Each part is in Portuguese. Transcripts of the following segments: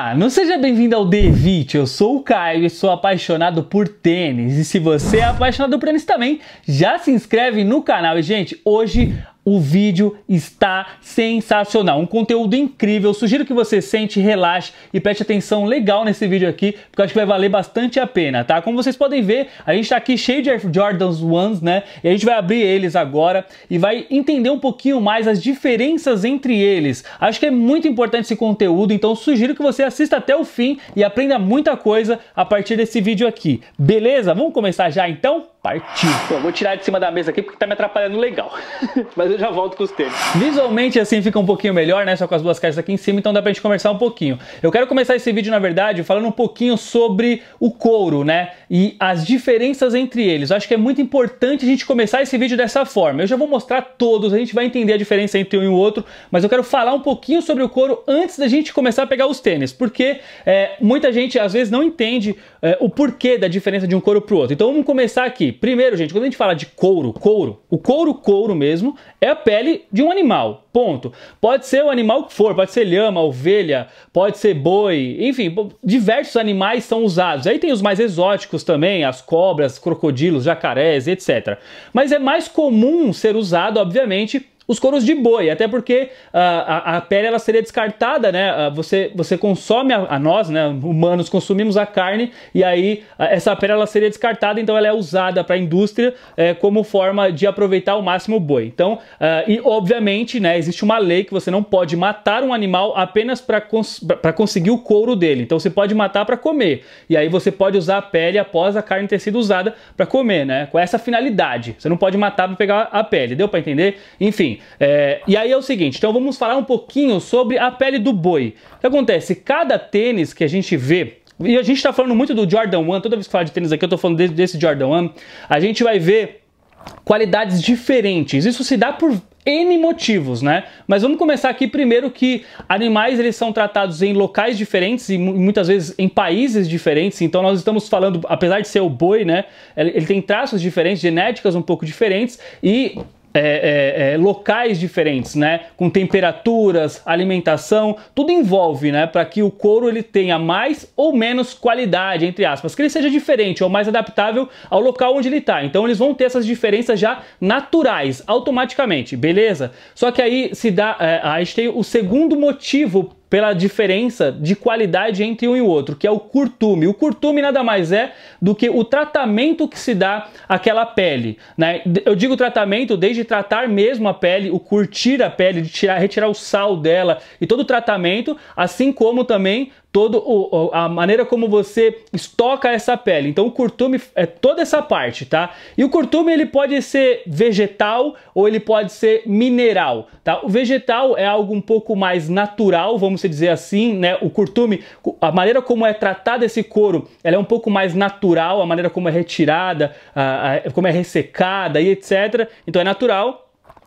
Olá, não seja bem-vindo ao Devite. Eu sou o Caio e sou apaixonado por tênis. E se você é apaixonado por tênis também, já se inscreve no canal. E gente, hoje o vídeo está sensacional, um conteúdo incrível. Eu sugiro que você sente, relaxe e preste atenção legal nesse vídeo aqui, porque acho que vai valer bastante a pena, tá? Como vocês podem ver, a gente está aqui cheio de Air Jordans Ones, né? E a gente vai abrir eles agora e vai entender um pouquinho mais as diferenças entre eles. Acho que é muito importante esse conteúdo, então sugiro que você assista até o fim e aprenda muita coisa a partir desse vídeo aqui. Beleza? Vamos começar já então? Partiu. Bom, vou tirar de cima da mesa aqui porque tá me atrapalhando legal. Mas eu já volto com os tênis. Visualmente assim fica um pouquinho melhor, né? Só com as duas caixas aqui em cima, então dá pra gente conversar um pouquinho. Eu quero começar esse vídeo, na verdade, falando um pouquinho sobre o couro, né? E as diferenças entre eles. Eu acho que é muito importante a gente começar esse vídeo dessa forma. Eu já vou mostrar todos, a gente vai entender a diferença entre um e o outro, mas eu quero falar um pouquinho sobre o couro antes da gente começar a pegar os tênis, porque é, muita gente às vezes não entende é, o porquê da diferença de um couro para o outro. Então vamos começar aqui. Primeiro, gente, quando a gente fala de couro, couro, o couro, couro mesmo, é a pele de um animal. Ponto. Pode ser o animal que for, pode ser lhama, ovelha, pode ser boi, enfim, diversos animais são usados. Aí tem os mais exóticos também, as cobras, crocodilos, jacarés, etc. Mas é mais comum ser usado, obviamente, os couros de boi, até porque ah, a, a pele ela seria descartada, né? Ah, você, você consome, a, a, nós, né, humanos, consumimos a carne e aí ah, essa pele ela seria descartada, então ela é usada para a indústria é, como forma de aproveitar ao máximo o boi. Então, uh, e obviamente, né, existe uma lei que você não pode matar um animal apenas para cons conseguir o couro dele. Então você pode matar para comer. E aí você pode usar a pele após a carne ter sido usada para comer, né? Com essa finalidade. Você não pode matar para pegar a pele. Deu para entender? Enfim, é, e aí é o seguinte, então vamos falar um pouquinho sobre a pele do boi. O que acontece? Cada tênis que a gente vê e a gente está falando muito do Jordan 1, toda vez que falar de tênis aqui, eu estou falando desse, desse Jordan 1. A gente vai ver qualidades diferentes. Isso se dá por N motivos, né? Mas vamos começar aqui primeiro que animais eles são tratados em locais diferentes e muitas vezes em países diferentes. Então nós estamos falando, apesar de ser o boi, né? Ele tem traços diferentes, genéticas um pouco diferentes e é, é, é, locais diferentes, né? Com temperaturas, alimentação, tudo envolve, né? Para que o couro ele tenha mais ou menos qualidade, entre aspas, que ele seja diferente ou mais adaptável ao local onde ele está. Então eles vão ter essas diferenças já naturais, automaticamente, beleza? Só que aí se dá, é, a gente tem o segundo motivo pela diferença de qualidade entre um e o outro, que é o curtume. O curtume nada mais é do que o tratamento que se dá àquela pele. Né? Eu digo tratamento desde tratar mesmo a pele, o curtir a pele, de tirar, retirar o sal dela e todo o tratamento, assim como também todo o, a maneira como você estoca essa pele. Então o curtume é toda essa parte, tá? E o curtume ele pode ser vegetal ou ele pode ser mineral, tá? O vegetal é algo um pouco mais natural, vamos dizer assim, né? O curtume, a maneira como é tratado esse couro, ela é um pouco mais natural, a maneira como é retirada, a, a, como é ressecada e etc. Então é natural.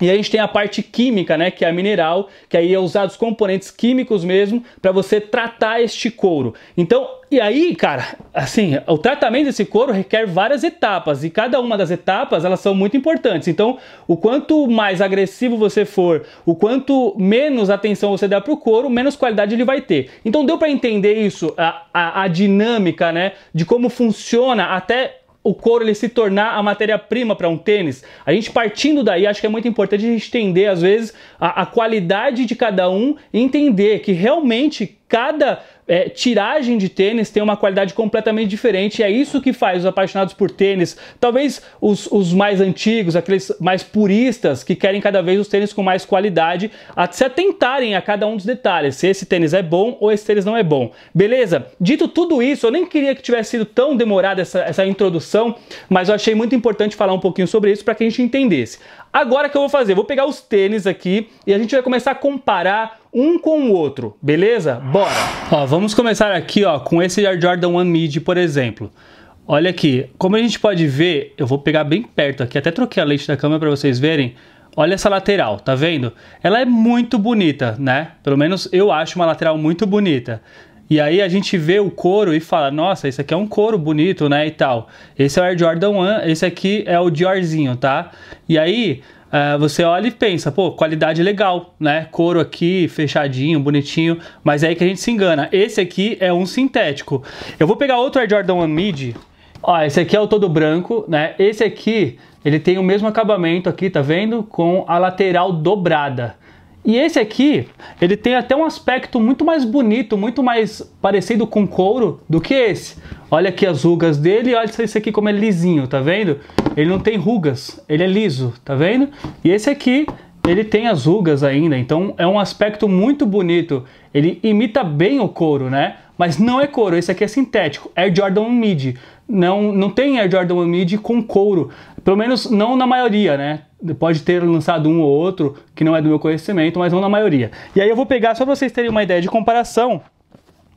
E a gente tem a parte química, né, que é a mineral, que aí é usado os componentes químicos mesmo para você tratar este couro. Então, e aí, cara, assim, o tratamento desse couro requer várias etapas e cada uma das etapas elas são muito importantes. Então, o quanto mais agressivo você for, o quanto menos atenção você der para o couro, menos qualidade ele vai ter. Então, deu para entender isso, a, a, a dinâmica, né, de como funciona até o couro ele se tornar a matéria-prima para um tênis. A gente partindo daí, acho que é muito importante a gente entender, às vezes, a, a qualidade de cada um e entender que realmente cada é, tiragem de tênis tem uma qualidade completamente diferente. E é isso que faz os apaixonados por tênis, talvez os, os mais antigos, aqueles mais puristas que querem cada vez os tênis com mais qualidade, a se atentarem a cada um dos detalhes, se esse tênis é bom ou esse tênis não é bom. Beleza? Dito tudo isso, eu nem queria que tivesse sido tão demorada essa, essa introdução, mas eu achei muito importante falar um pouquinho sobre isso para que a gente entendesse. Agora que eu vou fazer? Vou pegar os tênis aqui e a gente vai começar a comparar um com o outro, beleza? Bora! Ó, vamos começar aqui ó, com esse Air Jordan 1 Mid, por exemplo. Olha aqui, como a gente pode ver, eu vou pegar bem perto aqui, até troquei a lente da câmera para vocês verem. Olha essa lateral, tá vendo? Ela é muito bonita, né? Pelo menos eu acho uma lateral muito bonita. E aí a gente vê o couro e fala, nossa, esse aqui é um couro bonito, né, e tal. Esse é o Air Jordan 1, esse aqui é o Diorzinho, tá? E aí uh, você olha e pensa, pô, qualidade legal, né? Couro aqui, fechadinho, bonitinho. Mas é aí que a gente se engana. Esse aqui é um sintético. Eu vou pegar outro Air Jordan 1 mid. Ó, esse aqui é o todo branco, né? Esse aqui, ele tem o mesmo acabamento aqui, tá vendo? Com a lateral dobrada. E esse aqui, ele tem até um aspecto muito mais bonito, muito mais parecido com couro do que esse. Olha aqui as rugas dele, olha esse aqui como é lisinho, tá vendo? Ele não tem rugas, ele é liso, tá vendo? E esse aqui, ele tem as rugas ainda, então é um aspecto muito bonito. Ele imita bem o couro, né? Mas não é couro, esse aqui é sintético, É Jordan Mid. Não, não tem Air Jordan Mid com couro. Pelo menos não na maioria, né? Pode ter lançado um ou outro que não é do meu conhecimento, mas não na maioria. E aí eu vou pegar, só para vocês terem uma ideia de comparação,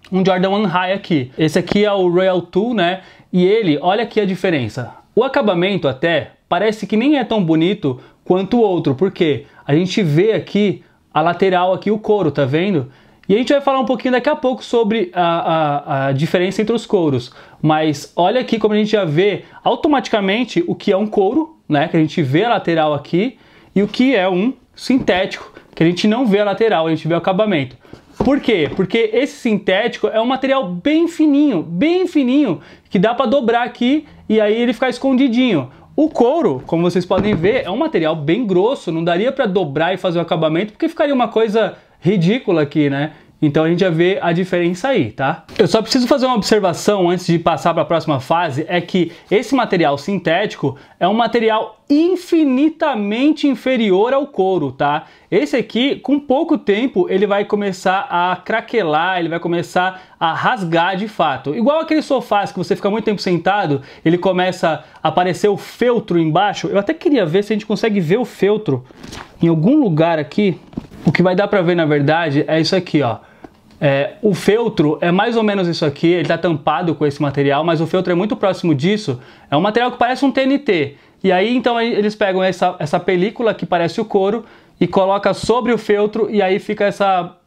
um Jordan One High aqui. Esse aqui é o Royal 2, né? E ele, olha aqui a diferença. O acabamento até parece que nem é tão bonito quanto o outro, porque a gente vê aqui a lateral aqui o couro, tá vendo? E a gente vai falar um pouquinho daqui a pouco sobre a, a, a diferença entre os couros. Mas olha aqui como a gente já vê automaticamente o que é um couro, né? Que a gente vê a lateral aqui, e o que é um sintético, que a gente não vê a lateral, a gente vê o acabamento. Por quê? Porque esse sintético é um material bem fininho, bem fininho, que dá para dobrar aqui e aí ele ficar escondidinho. O couro, como vocês podem ver, é um material bem grosso, não daria para dobrar e fazer o acabamento, porque ficaria uma coisa ridícula aqui, né? Então a gente já vê a diferença aí, tá? Eu só preciso fazer uma observação antes de passar para a próxima fase, é que esse material sintético é um material infinitamente inferior ao couro, tá? Esse aqui, com pouco tempo, ele vai começar a craquelar, ele vai começar a rasgar de fato. Igual aquele sofá que você fica muito tempo sentado, ele começa a aparecer o feltro embaixo. Eu até queria ver se a gente consegue ver o feltro em algum lugar aqui. O que vai dar para ver na verdade é isso aqui, ó. É, o feltro é mais ou menos isso aqui, ele está tampado com esse material, mas o feltro é muito próximo disso. É um material que parece um TNT. E aí então eles pegam essa, essa película que parece o couro e coloca sobre o feltro e aí fica essa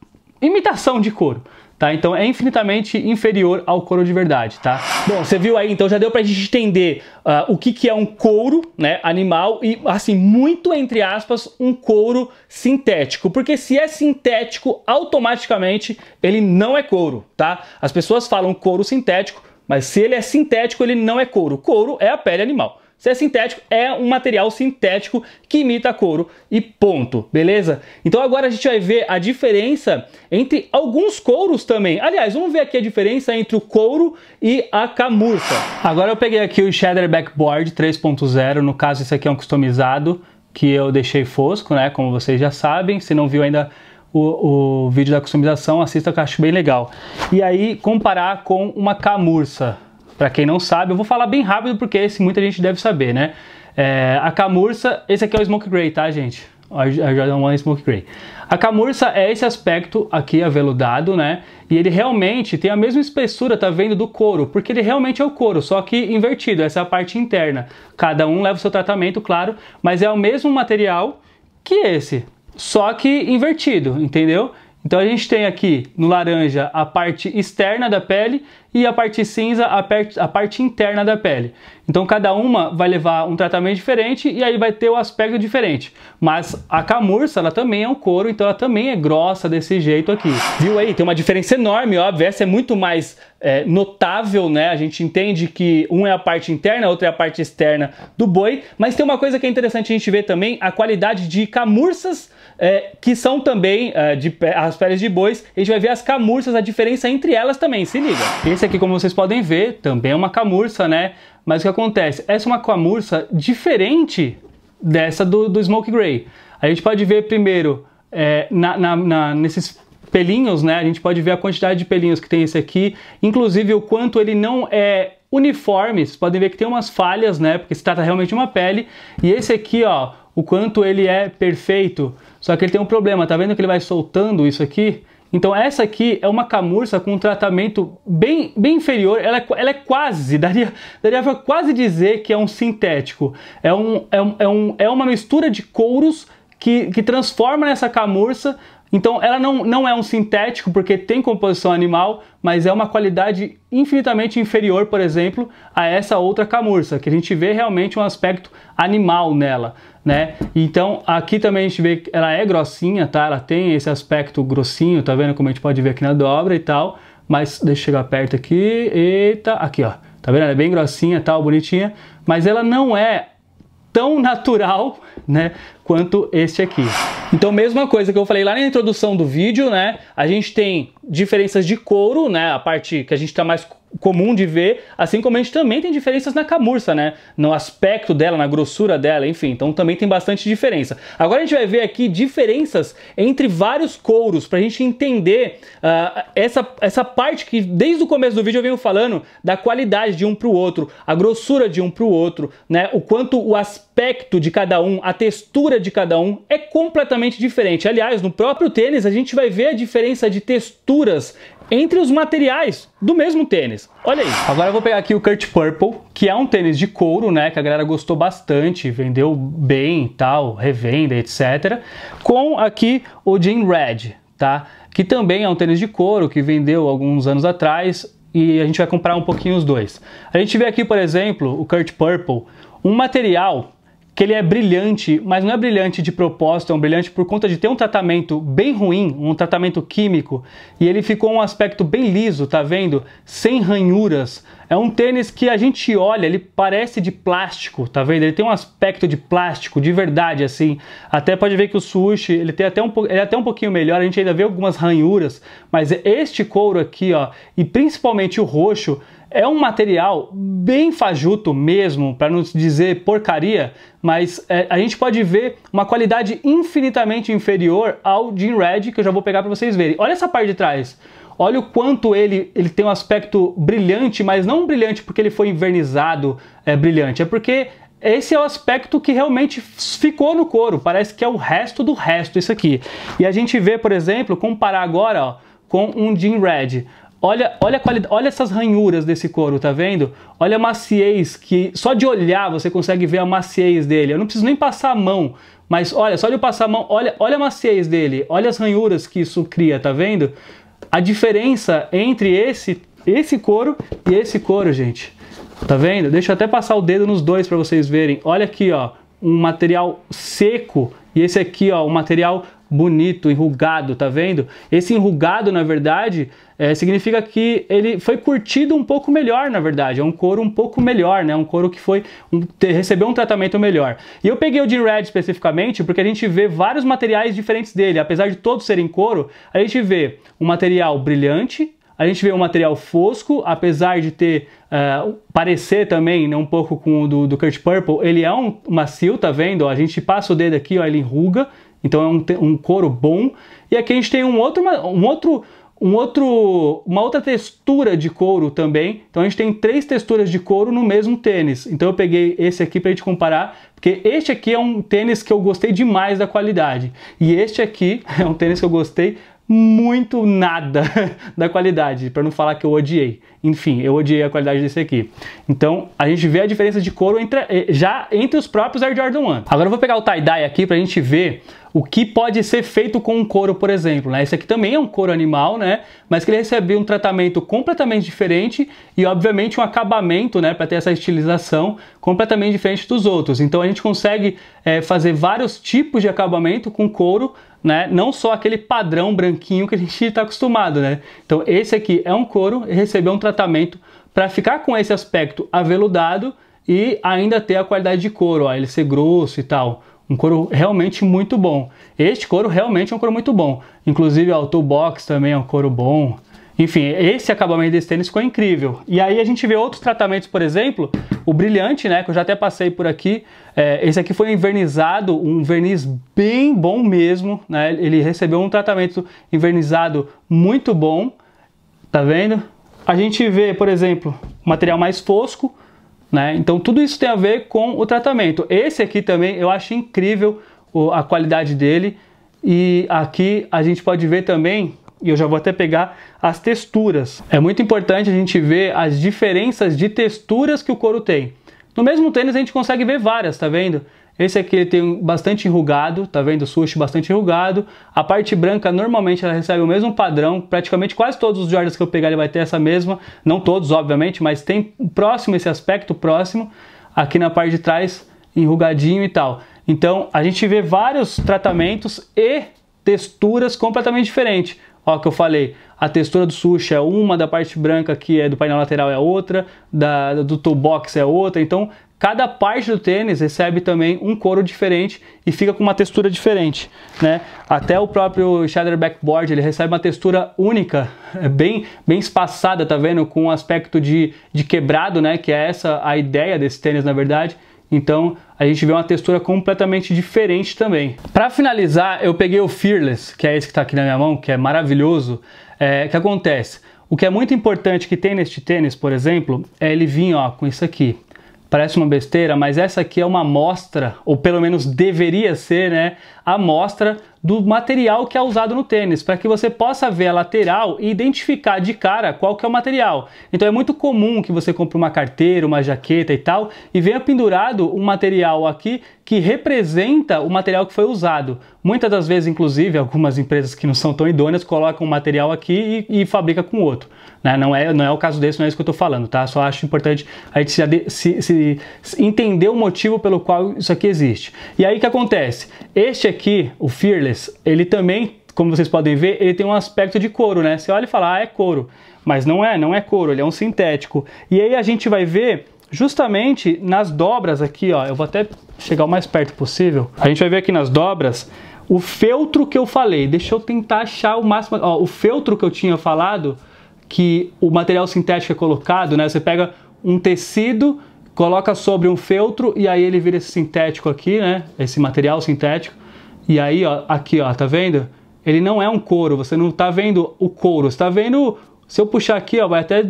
imitação de couro tá? Então é infinitamente inferior ao couro de verdade, tá? Bom, você viu aí, então já deu pra gente entender uh, o que, que é um couro, né, animal e, assim, muito entre aspas, um couro sintético. Porque se é sintético, automaticamente ele não é couro, tá? As pessoas falam couro sintético, mas se ele é sintético, ele não é couro. Couro é a pele animal. Se é sintético, é um material sintético que imita couro e ponto, beleza? Então agora a gente vai ver a diferença entre alguns couros também. Aliás, vamos ver aqui a diferença entre o couro e a camurça. Agora eu peguei aqui o Shader Backboard 3.0, no caso esse aqui é um customizado que eu deixei fosco, né, como vocês já sabem. Se não viu ainda o, o vídeo da customização, assista que eu acho bem legal. E aí comparar com uma camurça. Para quem não sabe, eu vou falar bem rápido porque esse muita gente deve saber, né? É, a camurça, esse aqui é o Smoke Grey, tá, gente? A Jordan 1 é Smoke Grey. A camurça é esse aspecto aqui aveludado, né? E ele realmente tem a mesma espessura, tá vendo, do couro, porque ele realmente é o couro, só que invertido, essa é a parte interna. Cada um leva o seu tratamento, claro, mas é o mesmo material que esse, só que invertido, entendeu? Então a gente tem aqui no laranja a parte externa da pele e a parte cinza a, a parte interna da pele. Então cada uma vai levar um tratamento diferente e aí vai ter o um aspecto diferente. Mas a camurça ela também é um couro, então ela também é grossa desse jeito aqui. Viu aí? Tem uma diferença enorme, óbvio. Essa é muito mais é, notável, né? A gente entende que um é a parte interna, a outra é a parte externa do boi. Mas tem uma coisa que é interessante a gente ver também, a qualidade de camurças é, que são também é, de, as peles de bois. A gente vai ver as camurças, a diferença entre elas também, se liga. Esse aqui, como vocês podem ver, também é uma camurça, né? Mas o que acontece? Essa é uma camurça diferente dessa do, do Smoke Grey. A gente pode ver primeiro é, na, na, na, nesses pelinhos, né? A gente pode ver a quantidade de pelinhos que tem esse aqui, inclusive o quanto ele não é uniforme. Vocês podem ver que tem umas falhas, né? Porque se trata realmente de uma pele. E esse aqui, ó, o quanto ele é perfeito. Só que ele tem um problema, tá vendo que ele vai soltando isso aqui? Então essa aqui é uma camurça com um tratamento bem, bem inferior, ela é, ela é quase, daria, daria para quase dizer que é um sintético. É, um, é, um, é, um, é uma mistura de couros que, que transforma nessa camurça então ela não, não é um sintético porque tem composição animal, mas é uma qualidade infinitamente inferior, por exemplo, a essa outra camurça, que a gente vê realmente um aspecto animal nela, né? Então aqui também a gente vê que ela é grossinha, tá? Ela tem esse aspecto grossinho, tá vendo como a gente pode ver aqui na dobra e tal, mas deixa eu chegar perto aqui, eita, aqui ó, tá vendo? Ela é bem grossinha tal, bonitinha, mas ela não é tão natural, né, quanto este aqui. Então, mesma coisa que eu falei lá na introdução do vídeo, né? A gente tem diferenças de couro, né? A parte que a gente tá mais comum de ver, assim como a gente também tem diferenças na camurça, né? No aspecto dela, na grossura dela, enfim, então também tem bastante diferença. Agora a gente vai ver aqui diferenças entre vários couros para a gente entender uh, essa, essa parte que desde o começo do vídeo eu venho falando da qualidade de um para o outro, a grossura de um para o outro, né? O quanto o aspecto de cada um, a textura de cada um é completamente diferente. Aliás, no próprio tênis a gente vai ver a diferença de texturas entre os materiais do mesmo tênis. Olha aí. Agora eu vou pegar aqui o Kurt Purple, que é um tênis de couro, né, que a galera gostou bastante, vendeu bem, tal, revenda, etc. Com aqui o Jean Red, tá? Que também é um tênis de couro que vendeu alguns anos atrás e a gente vai comprar um pouquinho os dois. A gente vê aqui, por exemplo, o Kurt Purple, um material que ele é brilhante, mas não é brilhante de propósito, é um brilhante por conta de ter um tratamento bem ruim, um tratamento químico, e ele ficou um aspecto bem liso, tá vendo? Sem ranhuras, é um tênis que a gente olha, ele parece de plástico, tá vendo? Ele tem um aspecto de plástico, de verdade, assim. Até pode ver que o sushi, ele tem até um, ele é até um pouquinho melhor, a gente ainda vê algumas ranhuras, mas este couro aqui, ó, e principalmente o roxo, é um material bem fajuto mesmo, para não dizer porcaria, mas é, a gente pode ver uma qualidade infinitamente inferior ao Jean Red, que eu já vou pegar para vocês verem. Olha essa parte de trás. Olha o quanto ele, ele tem um aspecto brilhante, mas não brilhante porque ele foi envernizado é, brilhante, é porque esse é o aspecto que realmente ficou no couro, parece que é o resto do resto, isso aqui. E a gente vê, por exemplo, comparar agora ó, com um Jean Red. Olha, olha, olha essas ranhuras desse couro, tá vendo? Olha a maciez que só de olhar você consegue ver a maciez dele. Eu não preciso nem passar a mão, mas olha, só de eu passar a mão, olha, olha a maciez dele, olha as ranhuras que isso cria, tá vendo? a diferença entre esse, esse couro e esse couro, gente. Tá vendo? Deixa eu até passar o dedo nos dois para vocês verem. Olha aqui, ó, um material seco e esse aqui, ó, um material bonito, enrugado, tá vendo? Esse enrugado, na verdade, é, significa que ele foi curtido um pouco melhor, na verdade. É um couro um pouco melhor, né? Um couro que foi um, ter, recebeu um tratamento melhor. E eu peguei o Jean Red especificamente porque a gente vê vários materiais diferentes dele. Apesar de todos serem couro, a gente vê um material brilhante, a gente vê um material fosco, apesar de ter uh, parecer também né, um pouco com o do, do Kurt Purple, ele é um macio, tá vendo? a gente passa o dedo aqui, ó, ele enruga, então é um, um couro bom. E aqui a gente tem um outro, um outro um outro, uma outra textura de couro também. Então a gente tem três texturas de couro no mesmo tênis. Então eu peguei esse aqui para gente comparar, porque este aqui é um tênis que eu gostei demais da qualidade. E este aqui é um tênis que eu gostei muito nada da qualidade, para não falar que eu odiei. Enfim, eu odiei a qualidade desse aqui. Então, a gente vê a diferença de couro entre, eh, já entre os próprios Air Jordan 1. Agora eu vou pegar o tie-dye aqui para a gente ver o que pode ser feito com um couro, por exemplo, né? Esse aqui também é um couro animal, né? Mas que ele recebeu um tratamento completamente diferente e, obviamente, um acabamento, né? Para ter essa estilização completamente diferente dos outros. Então, a gente consegue é, fazer vários tipos de acabamento com couro, né? Não só aquele padrão branquinho que a gente está acostumado, né? Então, esse aqui é um couro e recebeu um tratamento para ficar com esse aspecto aveludado e ainda ter a qualidade de couro, ó, ele ser grosso e tal. Um couro realmente muito bom. Este couro realmente é um couro muito bom. Inclusive, o toolbox também é um couro bom. Enfim, esse acabamento desse tênis ficou incrível. E aí a gente vê outros tratamentos, por exemplo, o brilhante, né, que eu já até passei por aqui. É, esse aqui foi envernizado, um verniz bem bom mesmo, né? Ele recebeu um tratamento envernizado muito bom, tá vendo? A gente vê, por exemplo, material mais fosco, né? Então tudo isso tem a ver com o tratamento. Esse aqui também eu acho incrível a qualidade dele. E aqui a gente pode ver também, e eu já vou até pegar as texturas. É muito importante a gente ver as diferenças de texturas que o couro tem. No mesmo tênis a gente consegue ver várias, tá vendo? Esse aqui ele tem bastante enrugado, tá vendo? O sushi bastante enrugado. A parte branca normalmente ela recebe o mesmo padrão, praticamente quase todos os Jordans que eu pegar ele vai ter essa mesma, não todos obviamente, mas tem próximo esse aspecto próximo aqui na parte de trás enrugadinho e tal. Então a gente vê vários tratamentos e texturas completamente diferentes. Ó, que eu falei, a textura do sushi é uma, da parte branca que é do painel lateral é outra, da, do toolbox é outra. Então Cada parte do tênis recebe também um couro diferente e fica com uma textura diferente, né? Até o próprio shader backboard ele recebe uma textura única, é bem bem espaçada, tá vendo? Com um aspecto de, de quebrado, né? Que é essa a ideia desse tênis na verdade. Então a gente vê uma textura completamente diferente também. Para finalizar, eu peguei o Fearless, que é esse que está aqui na minha mão, que é maravilhoso. É, que acontece? O que é muito importante que tem neste tênis, por exemplo, é ele vir ó, com isso aqui Parece uma besteira, mas essa aqui é uma amostra, ou pelo menos deveria ser, né? A amostra do material que é usado no tênis, para que você possa ver a lateral e identificar de cara qual que é o material. Então é muito comum que você compre uma carteira, uma jaqueta e tal, e venha pendurado um material aqui que representa o material que foi usado. Muitas das vezes, inclusive, algumas empresas que não são tão idôneas colocam um material aqui e, e fabrica com outro. Né? Não, é, não é o caso desse, não é isso que eu estou falando, tá? Só acho importante a gente se, se, se entender o motivo pelo qual isso aqui existe. E aí o que acontece? Este aqui, o Fearless, ele também como vocês podem ver, ele tem um aspecto de couro, né? Você olha e fala, ah, é couro. Mas não é, não é couro, ele é um sintético. E aí a gente vai ver justamente nas dobras aqui, ó. Eu vou até chegar o mais perto possível. A gente vai ver aqui nas dobras o feltro que eu falei. Deixa eu tentar achar o máximo. Ó, o feltro que eu tinha falado que o material sintético é colocado, né? Você pega um tecido, coloca sobre um feltro e aí ele vira esse sintético aqui, né? Esse material sintético. E aí, ó, aqui, ó, tá vendo? Ele não é um couro, você não tá vendo o couro, você tá vendo... Se eu puxar aqui, ó, vai até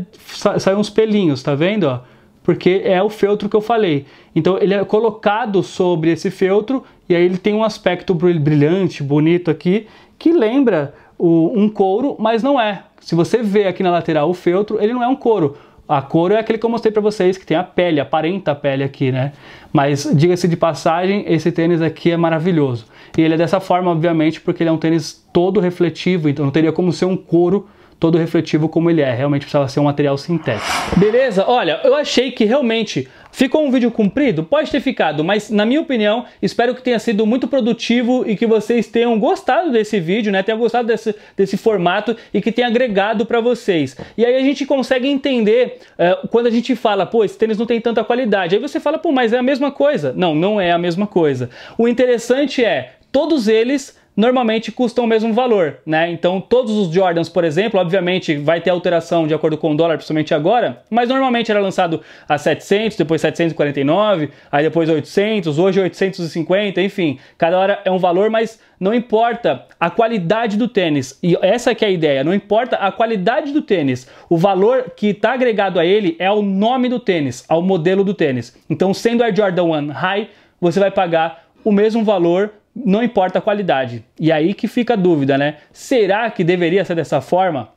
sair uns pelinhos, tá vendo, ó? Porque é o feltro que eu falei. Então ele é colocado sobre esse feltro e aí ele tem um aspecto brilhante, bonito aqui, que lembra o, um couro, mas não é. Se você vê aqui na lateral o feltro, ele não é um couro. A couro é aquele que eu mostrei para vocês, que tem a pele, aparenta a pele aqui, né? Mas, diga-se de passagem, esse tênis aqui é maravilhoso. E ele é dessa forma, obviamente, porque ele é um tênis todo refletivo, então não teria como ser um couro todo refletivo como ele é. Realmente precisava ser um material sintético. Beleza? Olha, eu achei que realmente Ficou um vídeo comprido? Pode ter ficado, mas na minha opinião, espero que tenha sido muito produtivo e que vocês tenham gostado desse vídeo, né? Tenham gostado desse, desse formato e que tenha agregado para vocês. E aí a gente consegue entender é, quando a gente fala, pô, esse tênis não tem tanta qualidade. Aí você fala, pô, mas é a mesma coisa. Não, não é a mesma coisa. O interessante é, todos eles normalmente custam o mesmo valor, né? Então todos os Jordans, por exemplo, obviamente vai ter alteração de acordo com o dólar, principalmente agora, mas normalmente era lançado a 700, depois 749, aí depois 800, hoje 850, enfim, cada hora é um valor, mas não importa a qualidade do tênis. E essa que é a ideia, não importa a qualidade do tênis. O valor que está agregado a ele é o nome do tênis, ao modelo do tênis. Então, sendo a Jordan 1 High, você vai pagar o mesmo valor não importa a qualidade. E aí que fica a dúvida, né? Será que deveria ser dessa forma?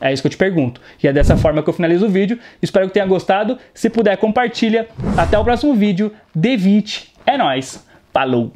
É isso que eu te pergunto. E é dessa forma que eu finalizo o vídeo. Espero que tenha gostado. Se puder, compartilha. Até o próximo vídeo. D20 é nós. Falou!